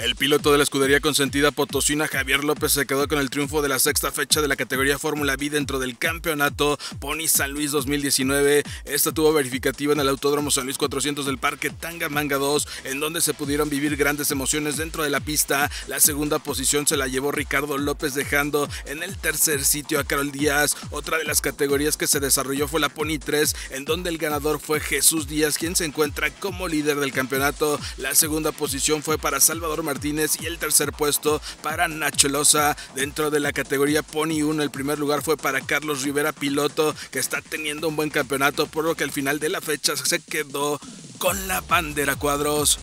El piloto de la escudería consentida potosina Javier López se quedó con el triunfo de la sexta fecha de la categoría Fórmula B dentro del campeonato Pony San Luis 2019. Esta tuvo verificativa en el Autódromo San Luis 400 del Parque Tangamanga 2, en donde se pudieron vivir grandes emociones dentro de la pista. La segunda posición se la llevó Ricardo López dejando en el tercer sitio a Carol Díaz. Otra de las categorías que se desarrolló fue la Pony 3, en donde el ganador fue Jesús Díaz, quien se encuentra como líder del campeonato. La segunda posición fue para Salvador Martínez y el tercer puesto para Nacho Loza. Dentro de la categoría Pony 1, el primer lugar fue para Carlos Rivera Piloto, que está teniendo un buen campeonato, por lo que al final de la fecha se quedó con la bandera cuadros.